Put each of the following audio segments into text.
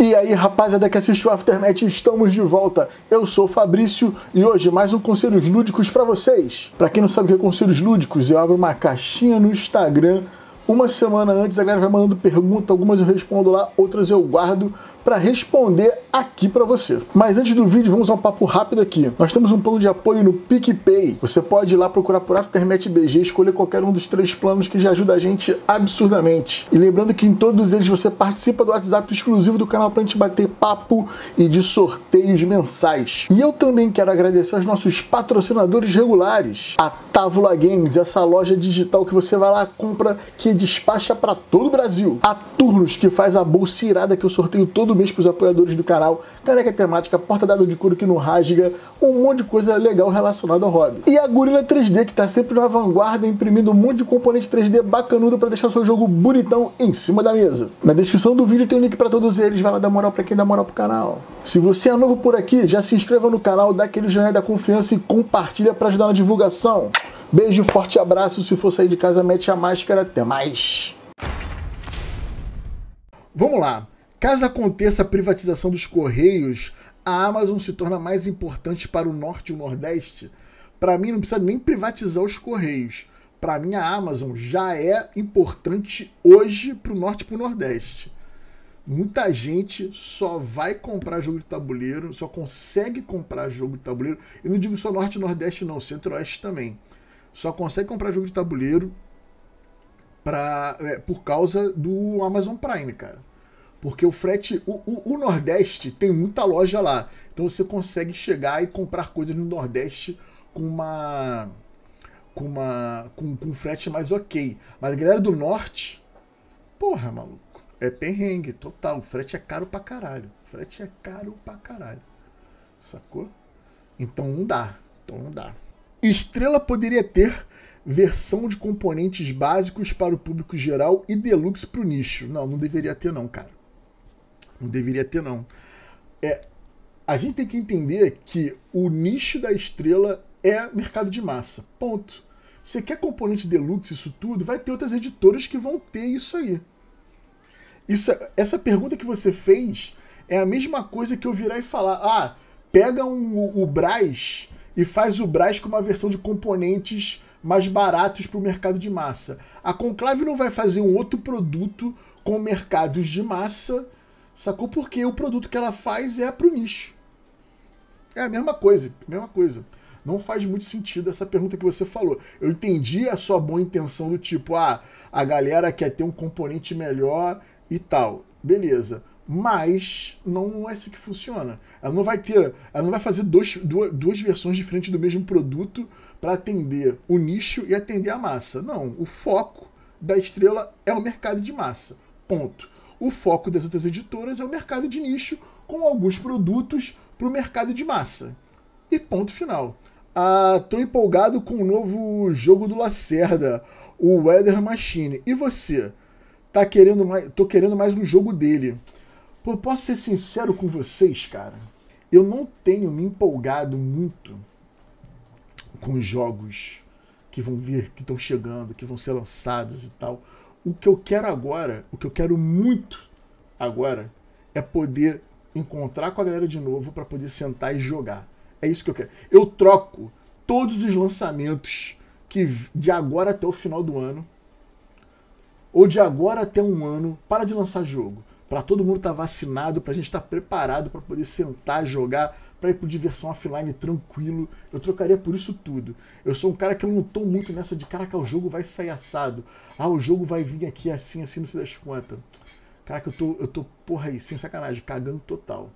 E aí, rapaziada que assistiu Aftermath, estamos de volta. Eu sou o Fabrício e hoje mais um Conselhos Lúdicos para vocês. Para quem não sabe o que é Conselhos Lúdicos, eu abro uma caixinha no Instagram uma semana antes a galera vai mandando pergunta, algumas eu respondo lá, outras eu guardo para responder aqui para você. Mas antes do vídeo, vamos a um papo rápido aqui. Nós temos um plano de apoio no PicPay. Você pode ir lá procurar por Aftermath BG, escolher qualquer um dos três planos que já ajuda a gente absurdamente. E lembrando que em todos eles você participa do WhatsApp exclusivo do canal para a gente bater papo e de sorteios mensais. E eu também quero agradecer aos nossos patrocinadores regulares. A Távula Games, essa loja digital que você vai lá, compra, que despacha para todo o Brasil. A Turnos, que faz a bolsa irada que eu sorteio todo mês para os apoiadores do canal. Caneca temática, porta dada de couro que não rasga, um monte de coisa legal relacionada ao hobby. E a Gorila 3D, que está sempre na vanguarda, imprimindo um monte de componente 3D bacanudo para deixar seu jogo bonitão em cima da mesa. Na descrição do vídeo tem um link para todos eles, vai lá dar moral para quem dá moral pro canal. Se você é novo por aqui, já se inscreva no canal, dá aquele joinha da confiança e compartilha para ajudar na divulgação. Beijo, forte abraço. Se for sair de casa, mete a máscara. Até mais. Vamos lá. Caso aconteça a privatização dos Correios, a Amazon se torna mais importante para o Norte e o Nordeste? Para mim, não precisa nem privatizar os Correios. Para mim, a Amazon já é importante hoje para o Norte e para o Nordeste. Muita gente só vai comprar jogo de tabuleiro, só consegue comprar jogo de tabuleiro. Eu não digo só Norte e Nordeste, não, Centro-Oeste também só consegue comprar jogo de tabuleiro pra, é, por causa do Amazon Prime, cara. Porque o frete. O, o, o, Nordeste tem muita loja lá. Então você consegue chegar e comprar coisas no Nordeste com uma. com uma. com, com um frete mais ok. Mas a galera do Norte. Porra, maluco. É perrengue, total. O frete é caro pra caralho. O frete é caro pra caralho. Sacou? Então não dá. Então não dá. Estrela poderia ter versão de componentes básicos para o público geral e deluxe para o nicho. Não, não deveria ter não, cara. Não deveria ter não. É, a gente tem que entender que o nicho da Estrela é mercado de massa. Ponto. Você quer componente deluxe, isso tudo, vai ter outras editoras que vão ter isso aí. Isso, é, essa pergunta que você fez é a mesma coisa que eu virar e falar: ah, pega um, o, o Braz e faz o Braz com uma versão de componentes mais baratos para o mercado de massa. A Conclave não vai fazer um outro produto com mercados de massa, sacou? Porque o produto que ela faz é para o nicho. É a mesma coisa, mesma coisa. Não faz muito sentido essa pergunta que você falou. Eu entendi a sua boa intenção do tipo, ah, a galera quer ter um componente melhor e tal. Beleza mas não é assim que funciona. Ela não vai ter, ela não vai fazer dois, duas, duas versões diferentes do mesmo produto para atender o nicho e atender a massa. Não, o foco da estrela é o mercado de massa. Ponto. O foco das outras editoras é o mercado de nicho com alguns produtos para o mercado de massa. E ponto final. Ah, tô empolgado com o novo jogo do Lacerda, o Weather Machine. E você? Tá querendo mais, tô querendo mais um jogo dele. Eu posso ser sincero com vocês, cara. Eu não tenho me empolgado muito com jogos que vão vir, que estão chegando, que vão ser lançados e tal. O que eu quero agora, o que eu quero muito agora, é poder encontrar com a galera de novo para poder sentar e jogar. É isso que eu quero. Eu troco todos os lançamentos que de agora até o final do ano, ou de agora até um ano, para de lançar jogo para todo mundo estar tá vacinado, para a gente estar tá preparado para poder sentar, jogar, para ir por diversão offline tranquilo. Eu trocaria por isso tudo. Eu sou um cara que eu não tô muito nessa de caraca, o jogo vai sair assado. Ah, o jogo vai vir aqui assim, assim, não se das conta. Caraca, eu tô, eu tô, porra aí, sem sacanagem, cagando total.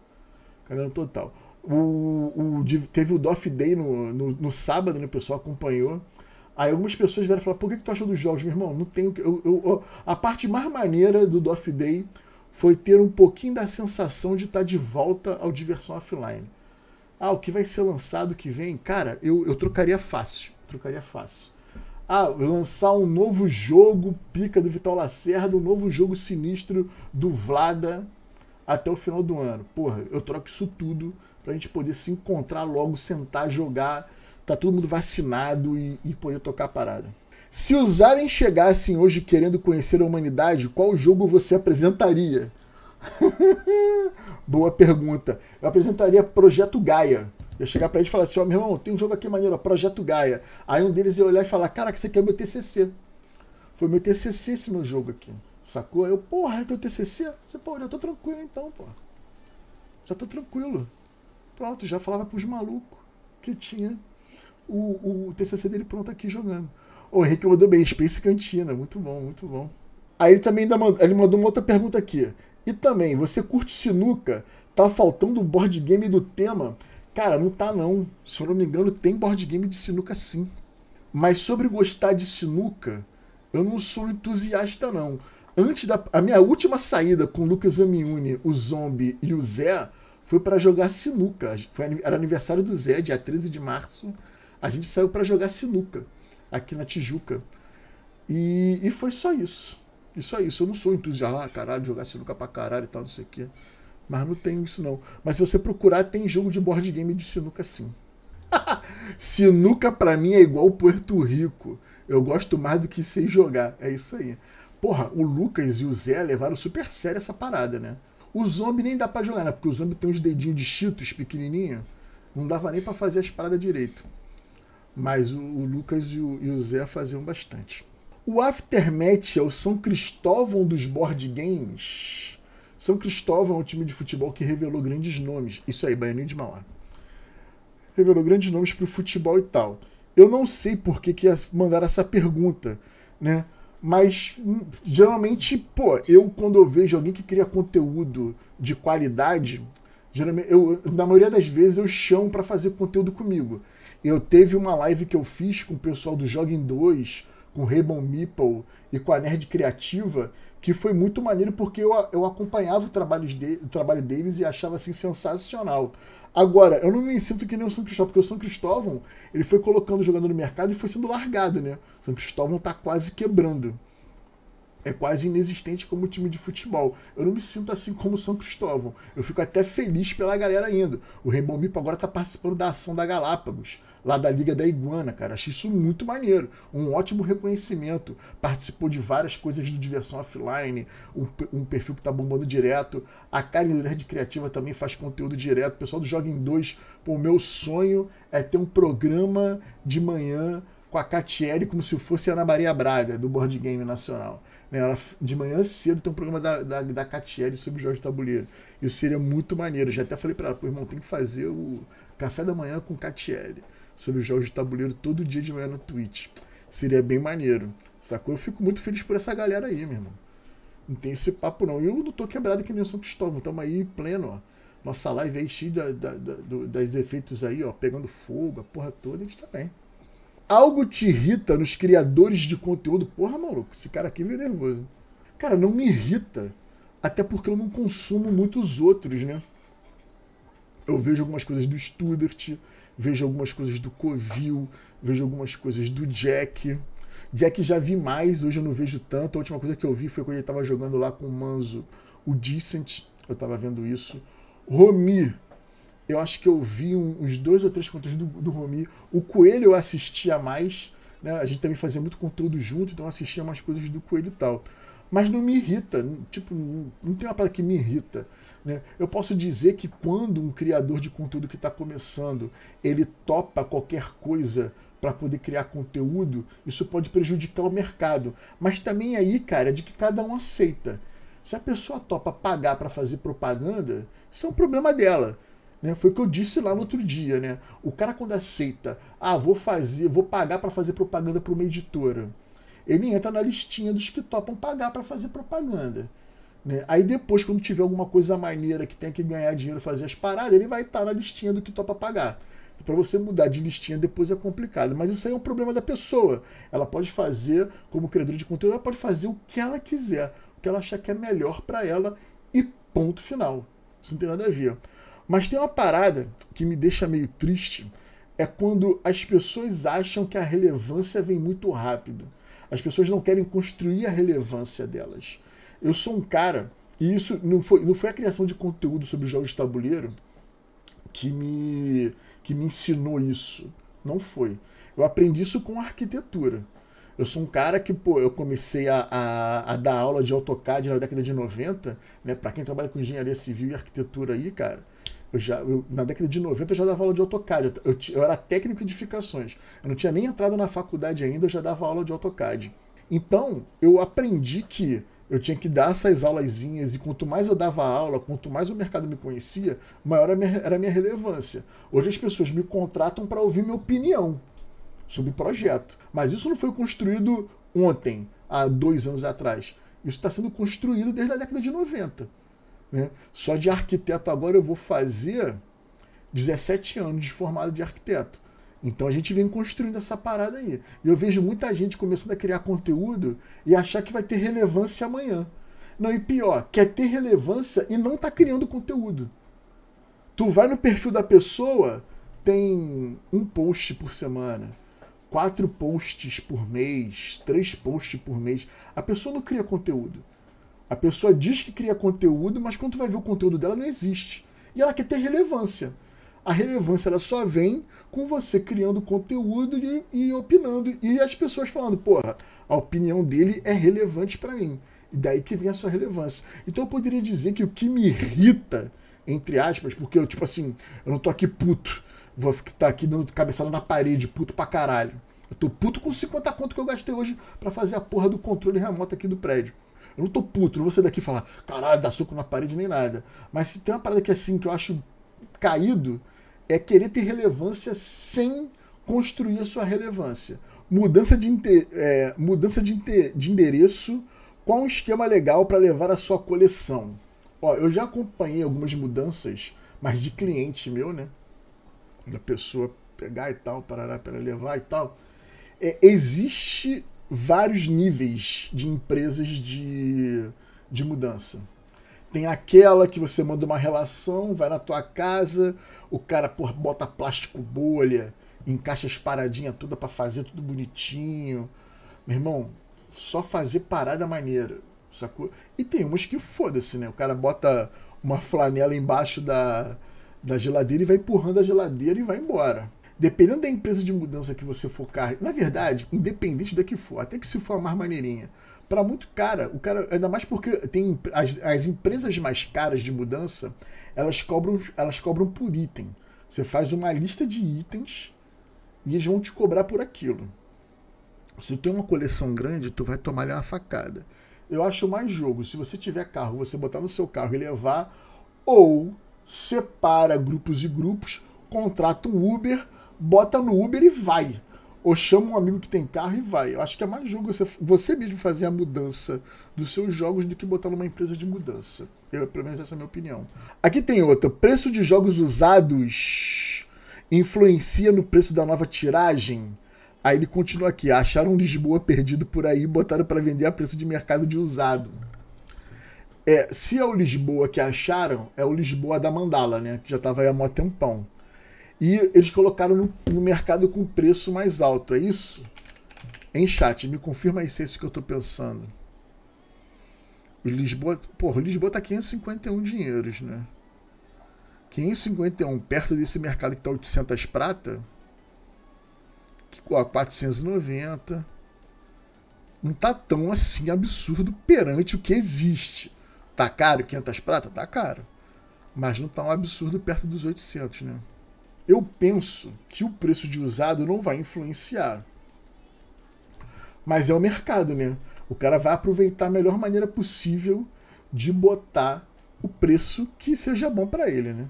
Cagando total. O, o teve o Doff Day no, no, no, sábado, né? O pessoal acompanhou. Aí algumas pessoas vieram falar, por que, que tu achou dos jogos, meu irmão? Não tenho. Eu, eu, eu a parte mais maneira do Doff Day foi ter um pouquinho da sensação de estar tá de volta ao Diversão Offline. Ah, o que vai ser lançado que vem? Cara, eu, eu trocaria fácil. Trocaria fácil. Ah, lançar um novo jogo pica do Vital Lacerda, um novo jogo sinistro do Vlada até o final do ano. Porra, eu troco isso tudo pra gente poder se encontrar logo, sentar, jogar, tá todo mundo vacinado e, e poder tocar a parada. Se os Aren chegassem hoje querendo conhecer a humanidade, qual jogo você apresentaria? Boa pergunta. Eu apresentaria Projeto Gaia. Eu ia chegar pra ele e falar assim: ó, oh, meu irmão, tem um jogo aqui maneiro, Projeto Gaia. Aí um deles ia olhar e falar: cara, que isso aqui é meu TCC. Foi meu TCC esse meu jogo aqui. Sacou? Eu, porra, é teu TCC? Você pô, já tô tranquilo então, pô. Já tô tranquilo. Pronto, já falava pros malucos que tinha o, o TCC dele pronto aqui jogando. O Henrique mandou bem, Space Cantina. Muito bom, muito bom. Aí ele também ainda mandou, ele mandou uma outra pergunta aqui. E também, você curte sinuca? Tá faltando um board game do tema? Cara, não tá não. Se eu não me engano, tem board game de sinuca sim. Mas sobre gostar de sinuca, eu não sou entusiasta não. Antes da a minha última saída com o Lucas Amiuni, o Zombie e o Zé foi para jogar sinuca. Foi, era aniversário do Zé, dia 13 de março. A gente saiu para jogar sinuca aqui na Tijuca. E, e foi só isso. E só isso. Eu não sou entusiasta, ah, caralho, jogar sinuca pra caralho e tal, não sei o quê. Mas não tem isso não. Mas se você procurar, tem jogo de board game de sinuca sim. sinuca pra mim é igual Porto Rico. Eu gosto mais do que sei jogar. É isso aí. Porra, o Lucas e o Zé levaram super sério essa parada, né? O zombie nem dá para jogar, né? Porque o zombie tem uns dedinhos de cheetos pequenininho. Não dava nem para fazer as paradas direito. Mas o, o Lucas e o, e o Zé faziam bastante. O Aftermath é o São Cristóvão dos board games. São Cristóvão é um time de futebol que revelou grandes nomes. Isso aí, Baianinho de Mauá. Revelou grandes nomes para o futebol e tal. Eu não sei por que, que mandaram essa pergunta, né? Mas hum, geralmente, pô, eu quando eu vejo alguém que cria conteúdo de qualidade, geralmente, eu, na maioria das vezes eu chamo para fazer conteúdo comigo. Eu teve uma live que eu fiz com o pessoal do em 2, com o Rainbow Meeple e com a Nerd Criativa, que foi muito maneiro porque eu, eu acompanhava o trabalho, de, o trabalho deles e achava assim sensacional. Agora, eu não me sinto que nem o São Cristóvão, porque o São Cristóvão ele foi colocando o jogador no mercado e foi sendo largado, né? O São Cristóvão tá quase quebrando é quase inexistente como time de futebol. Eu não me sinto assim como o São Cristóvão. Eu fico até feliz pela galera indo. O Rainbow Mipo agora tá participando da ação da Galápagos, lá da Liga da Iguana, cara. Achei isso muito maneiro. Um ótimo reconhecimento. Participou de várias coisas do Diversão Offline, um, um perfil que tá bombando direto. A Karen Nerd Criativa também faz conteúdo direto. O pessoal do Joga em 2, o meu sonho é ter um programa de manhã com a Catiele como se fosse a Ana Maria Braga, do Board Game Nacional. Né? Ela, de manhã cedo tem um programa da, da, da Catiele sobre Jorge tabuleiro. Isso seria muito maneiro. Já até falei para ela, pô, irmão, tem que fazer o café da manhã com Catiele sobre o Jorge tabuleiro todo dia de manhã na Twitch. Seria bem maneiro, sacou? Eu fico muito feliz por essa galera aí, meu irmão. Não tem esse papo, não. Eu não tô quebrado que nem o São Cristóvão. Estamos aí pleno, ó. Nossa live aí cheia da, da, da, das efeitos aí, ó. Pegando fogo, a porra toda. A gente tá bem algo te irrita nos criadores de conteúdo, porra, maluco, esse cara aqui veio nervoso. Cara, não me irrita. Até porque eu não consumo muitos outros, né? Eu vejo algumas coisas do Studart, vejo algumas coisas do Covil, vejo algumas coisas do Jack. Jack já vi mais, hoje eu não vejo tanto. A última coisa que eu vi foi quando ele tava jogando lá com o Manzo, o Decent. Eu tava vendo isso. Romi, eu acho que eu vi um, uns dois ou três conteúdos do, do Romi. O Coelho eu assistia mais. Né? A gente também fazia muito conteúdo junto, então eu assistia mais coisas do Coelho e tal. Mas não me irrita, tipo, não, tem uma palavra que me irrita. Né? Eu posso dizer que quando um criador de conteúdo que está começando, ele topa qualquer coisa para poder criar conteúdo, isso pode prejudicar o mercado. Mas também é aí, cara, é de que cada um aceita. Se a pessoa topa pagar para fazer propaganda, isso é um problema dela. Né? Foi o que eu disse lá no outro dia, né? O cara quando aceita, ah, vou fazer, vou pagar para fazer propaganda para uma editora, ele entra na listinha dos que topam pagar para fazer propaganda. Né? Aí depois, quando tiver alguma coisa maneira que tenha que ganhar dinheiro fazer as paradas, ele vai estar tá na listinha do que topa pagar. Então, para você mudar de listinha depois é complicado, mas isso aí é um problema da pessoa. Ela pode fazer, como criadora de conteúdo, ela pode fazer o que ela quiser, o que ela achar que é melhor para ela e ponto final. Isso não tem nada a ver. Mas tem uma parada que me deixa meio triste, é quando as pessoas acham que a relevância vem muito rápido. As pessoas não querem construir a relevância delas. Eu sou um cara, e isso não foi, não foi a criação de conteúdo sobre jogos de tabuleiro que me, que me ensinou isso. Não foi. Eu aprendi isso com arquitetura. Eu sou um cara que, pô, eu comecei a, a, a dar aula de AutoCAD na década de 90, né? Para quem trabalha com engenharia civil e arquitetura aí, cara, eu já, eu, na década de 90 eu já dava aula de AutoCAD. Eu, eu, era técnico em edificações. Eu não tinha nem entrado na faculdade ainda, eu já dava aula de AutoCAD. Então, eu aprendi que eu tinha que dar essas aulazinhas e quanto mais eu dava aula, quanto mais o mercado me conhecia, maior era a minha, era a minha relevância. Hoje as pessoas me contratam para ouvir minha opinião sobre o projeto. Mas isso não foi construído ontem, há dois anos atrás. Isso está sendo construído desde a década de 90. Né? Só de arquiteto agora eu vou fazer 17 anos de formado de arquiteto. Então a gente vem construindo essa parada aí. E eu vejo muita gente começando a criar conteúdo e achar que vai ter relevância amanhã. Não, e pior, quer ter relevância e não tá criando conteúdo. Tu vai no perfil da pessoa, tem um post por semana, quatro posts por mês, três posts por mês. A pessoa não cria conteúdo. A pessoa diz que cria conteúdo, mas quando tu vai ver o conteúdo dela não existe. E ela quer ter relevância. A relevância ela só vem com você criando conteúdo e, e opinando. E as pessoas falando, porra, a opinião dele é relevante para mim. E daí que vem a sua relevância. Então eu poderia dizer que o que me irrita, entre aspas, porque eu, tipo assim, eu não tô aqui puto. Vou ficar tá aqui dando cabeçada na parede, puto pra caralho. Eu tô puto com 50 conto que eu gastei hoje para fazer a porra do controle remoto aqui do prédio. Eu não tô puto, não vou sair daqui e falar, caralho, dá soco na parede nem nada. Mas se tem uma parada que é assim, que eu acho caído, é querer ter relevância sem construir a sua relevância. Mudança de, é, mudança de, de endereço, qual um esquema legal para levar a sua coleção? Ó, eu já acompanhei algumas mudanças, mas de cliente meu, né? Da pessoa pegar e tal, parar para levar e tal. É, existe vários níveis de empresas de, de mudança. Tem aquela que você manda uma relação, vai na tua casa, o cara porra, bota plástico bolha, encaixa as paradinhas toda para fazer tudo bonitinho. Meu irmão, só fazer parada é maneira, sacou? E tem umas que foda-se, né? O cara bota uma flanela embaixo da, da geladeira e vai empurrando a geladeira e vai embora dependendo da empresa de mudança que você focar, na verdade, independente da que for, até que se for uma mais maneirinha, para muito cara, o cara, ainda mais porque tem as, as empresas mais caras de mudança, elas cobram, elas cobram por item. Você faz uma lista de itens e eles vão te cobrar por aquilo. Se tu tem uma coleção grande, tu vai tomar ali uma facada. Eu acho mais jogo, se você tiver carro, você botar no seu carro e levar, ou separa grupos e grupos, contrata um Uber, bota no Uber e vai. Ou chama um amigo que tem carro e vai. Eu acho que é mais jogo você, você mesmo fazer a mudança dos seus jogos do que botar numa empresa de mudança. Eu, pelo menos essa é a minha opinião. Aqui tem outra. Preço de jogos usados influencia no preço da nova tiragem? Aí ele continua aqui. Acharam Lisboa perdido por aí e botaram para vender a preço de mercado de usado. É, se é o Lisboa que acharam, é o Lisboa da Mandala, né? Que já tava aí há mó tempão. E eles colocaram no, no mercado com preço mais alto, é isso? Em chat, me confirma aí se é isso que eu estou pensando. O Lisboa, porra, o Lisboa tá 551 dinheiros, né? 551 perto desse mercado que tá 800 prata, que ó, 490 não tá tão assim absurdo perante o que existe. Tá caro 500 prata? Tá caro. Mas não tá um absurdo perto dos 800, né? eu penso que o preço de usado não vai influenciar. Mas é o mercado, né? O cara vai aproveitar a melhor maneira possível de botar o preço que seja bom para ele, né?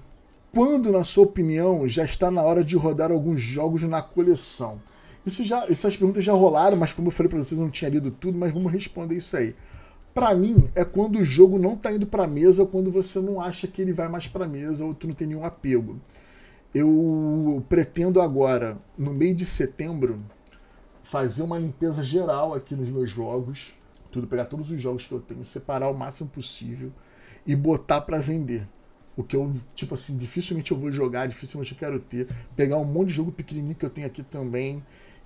Quando, na sua opinião, já está na hora de rodar alguns jogos na coleção? Isso já, essas perguntas já rolaram, mas como eu falei para vocês, eu não tinha lido tudo, mas vamos responder isso aí. Para mim, é quando o jogo não tá indo para mesa, quando você não acha que ele vai mais para mesa ou tu não tem nenhum apego. Eu pretendo agora, no meio de setembro, fazer uma limpeza geral aqui nos meus jogos, tudo pegar todos os jogos que eu tenho, separar o máximo possível e botar para vender. O que eu, tipo assim, dificilmente eu vou jogar, dificilmente eu quero ter. Pegar um monte de jogo pequenininho que eu tenho aqui também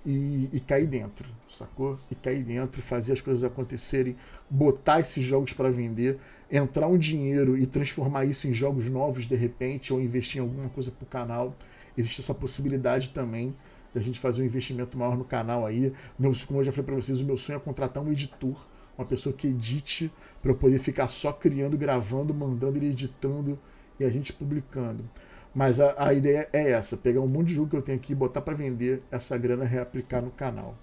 e, e cair dentro, sacou? E cair dentro, fazer as coisas acontecerem, botar esses jogos para vender, entrar um dinheiro e transformar isso em jogos novos de repente, ou investir em alguma coisa pro canal. Existe essa possibilidade também da gente fazer um investimento maior no canal aí. Meu, como eu já falei para vocês, o meu sonho é contratar um editor, uma pessoa que edite para eu poder ficar só criando, gravando, mandando ele editando e a gente publicando. Mas a, a ideia é essa: pegar um monte de jogo que eu tenho aqui, botar para vender, essa grana reaplicar no canal.